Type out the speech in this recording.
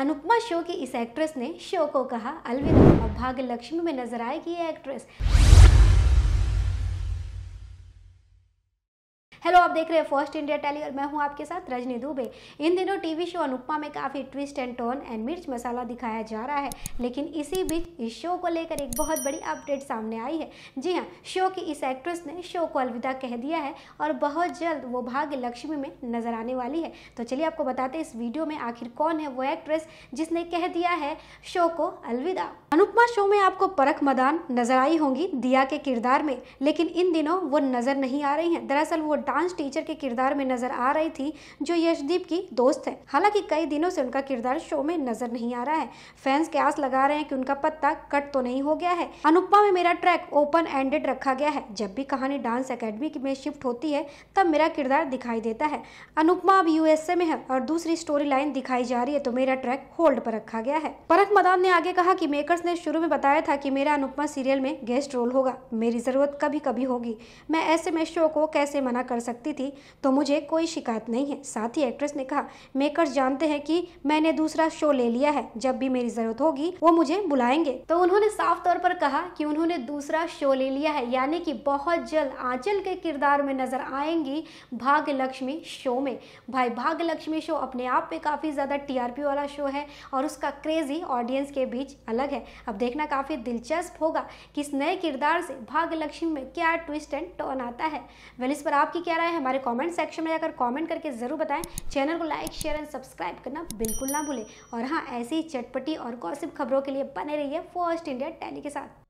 Anupama show की इस actress ने शो को कहा अलविदा और भाग्य लक्ष्मी में नजर आएगी ये एक्ट्रेस हेलो आप देख रहे हैं फर्स्ट इंडिया टेली और मैं हूं आपके साथ रजनी दुबे इन दिनों टीवी शो अनुपमा में काफ़ी ट्विस्ट एंड टोन एंड मिर्च मसाला दिखाया जा रहा है लेकिन इसी बीच इस शो को लेकर एक बहुत बड़ी अपडेट सामने आई है जी हाँ शो की इस एक्ट्रेस ने शो को अलविदा कह दिया है और बहुत जल्द वो भाग्य लक्ष्मी में नजर आने वाली है तो चलिए आपको बताते इस वीडियो में आखिर कौन है वो एक्ट्रेस जिसने कह दिया है शो को अलविदा अनुपमा शो में आपको परख मदान नजर आई होंगी दिया के किरदार में लेकिन इन दिनों वो नजर नहीं आ रही हैं दरअसल वो डांस टीचर के किरदार में नजर आ रही थी जो यशदीप की दोस्त है हालांकि कई दिनों से उनका किरदार शो में नजर नहीं आ रहा है फैंस क्यास लगा रहे हैं कि उनका पत्ता कट तो नहीं हो गया है अनुपमा में मेरा ट्रैक ओपन एंडेड रखा गया है जब भी कहानी डांस अकेडमी में शिफ्ट होती है तब मेरा किरदार दिखाई देता है अनुपमा अब यूएसए में है और दूसरी स्टोरी लाइन दिखाई जा रही है तो मेरा ट्रैक होल्ड पर रखा गया है परख मदान ने आगे कहा की मेकर्स ने शुरू में बताया था की मेरा अनुपमा सीरियल में गेस्ट रोल होगा मेरी जरूरत कभी कभी होगी मैं ऐसे में शो को कैसे मना कर सकती थी तो मुझे कोई शिकायत नहीं है साथ ही एक्ट्रेस ने कहा मेकर्स जानते हैं कि मैंने दूसरा शो ले लिया है जब भी मेरी जरूरत होगी वो मुझे बुलाएंगे तो उन्होंने साफ तौर पर कहा कि उन्होंने दूसरा शो ले लिया है यानी कि बहुत जल्द आंचल के किरदार में नजर आएंगी भाग्य लक्ष्मी शो में भाई भाग्य लक्ष्मी शो अपने आप में काफ़ी ज़्यादा टीआरपी वाला शो है और उसका क्रेजी ऑडियंस के बीच अलग है अब देखना काफ़ी दिलचस्प होगा कि इस नए किरदार से भाग्य लक्ष्मी में क्या ट्विस्ट एंड टर्न आता है वेल इस पर आपकी क्या क्या राय हमारे कमेंट सेक्शन में जाकर कमेंट करके ज़रूर बताएं चैनल को लाइक शेयर एंड सब्सक्राइब करना बिल्कुल ना भूलें और हाँ ऐसी चटपटी और गॉसिप खबरों के लिए बने रहिए फर्स्ट इंडिया टैली के साथ